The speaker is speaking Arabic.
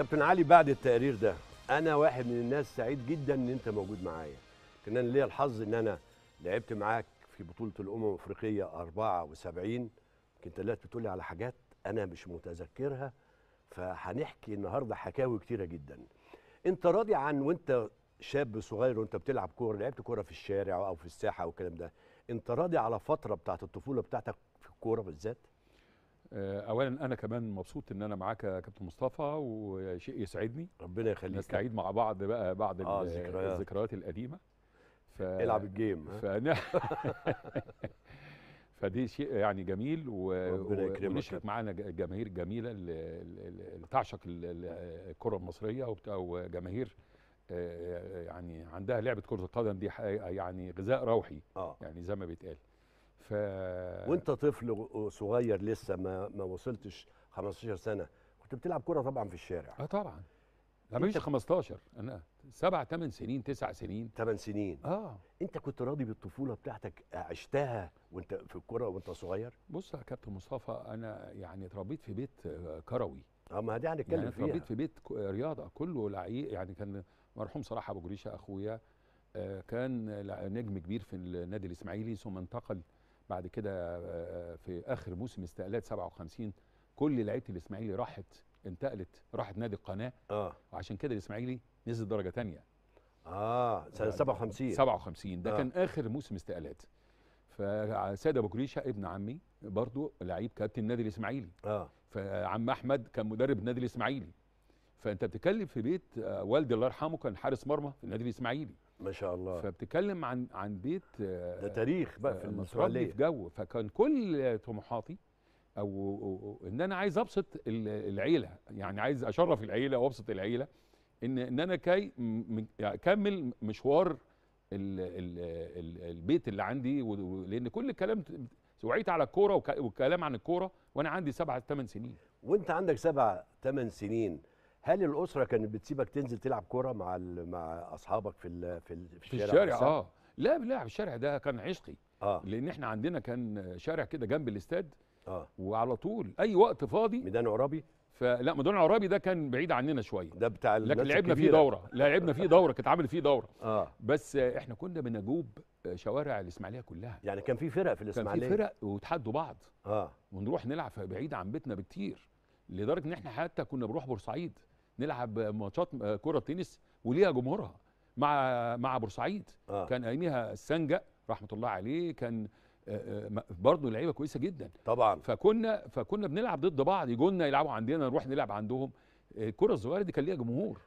كابتن علي بعد التقرير ده انا واحد من الناس سعيد جدا ان انت موجود معايا كان انا ليا الحظ ان انا لعبت معاك في بطوله الامم الافريقيه 74 كنت طلعت بتقولي على حاجات انا مش متذكرها فهنحكي النهارده حكاوي كتيره جدا انت راضي عن وانت شاب صغير وانت بتلعب كوره لعبت كوره في الشارع او في الساحه والكلام ده انت راضي على فتره بتاعه الطفوله بتاعتك في الكوره بالذات آه، اولا انا كمان مبسوط ان انا معاك يا كابتن مصطفى وشيء يسعدني ربنا يخليك نستعيد مع بعض بقى بعض آه الذكريات. الذكريات القديمه ف... العب الجيم ف... نعم. فدي شيء يعني جميل و... ونشرت معانا الجماهير الجميله اللي تعشق الكره المصريه وجماهير آه، يعني عندها لعبه كره القدم دي يعني غذاء روحي آه. يعني زي ما بيتقال ف... وانت طفل صغير لسه ما ما وصلتش 15 سنه كنت بتلعب كوره طبعا في الشارع اه طبعا لا مش 15 انا سبع ثمان سنين تسع سنين ثمان سنين اه انت كنت راضي بالطفوله بتاعتك عشتها وانت في الكوره وانت صغير بص يا كابتن مصطفى انا يعني اتربيت في بيت آه، كروي اه ما دي هنتكلم يعني فيها اتربيت في بيت رياضه كله لعيب يعني كان مرحوم صلاح ابو جريشه اخويا آه، كان نجم كبير في النادي الاسماعيلي ثم انتقل بعد كده آه، في اخر موسم استقالات 57 كل لعيبه الاسماعيلي راحت انتقلت راحت نادي القناه اه وعشان كده الاسماعيلي نزل درجه ثانيه اه سنه 57 57 ده آه. كان اخر موسم استقالات فسيد ابو جريشه ابن عمي برضو لعيب كابتن النادي الاسماعيلي اه فعم احمد كان مدرب النادي الاسماعيلي فانت بتتكلم في بيت آه، والدي الله يرحمه كان حارس مرمى في النادي الاسماعيلي ما شاء الله فبتكلم عن عن بيت آه، ده تاريخ بقى في آه، المسرحيه في جو فكان كل طموحاتي او ان انا عايز ابسط العيله يعني عايز اشرف العيله وابسط العيله ان ان انا كي اكمل مشوار الـ الـ الـ البيت اللي عندي لان كل الكلام وعيت على الكوره والكلام عن الكوره وانا عندي سبعة ثمان سنين وانت عندك سبعة ثمان سنين هل الاسره كانت بتسيبك تنزل تلعب كوره مع مع اصحابك في ال في, ال في, في الشارع, الشارع اه لا لا الشارع ده كان عشقي آه. لان احنا عندنا كان شارع كده جنب الاستاد آه. وعلى طول اي وقت فاضي ميدان عرابي فلا ميدان عرابي ده كان بعيد عننا شويه ده بتاع لكن لعبنا فيه دوره لعبنا فيه دوره كانت عامل فيه دوره آه. بس احنا كنا بنجوب شوارع الاسماعيليه كلها يعني كان في فرق في الاسماعيليه كان في فرق وتحدوا بعض اه ونروح نلعب بعيد عن بيتنا بكتير لدرجه ان احنا حتى كنا بنروح بورسعيد نلعب ماتشات آه، كره تنس وليها جمهورها مع مع بورسعيد آه. كان ايامها السنجه رحمه الله عليه كان آه، آه، برضه لعيبه كويسه جدا طبعا فكنا فكنا بنلعب ضد بعض يجوا لنا يلعبوا عندنا نروح نلعب عندهم الكره الصغيره دي كان ليها جمهور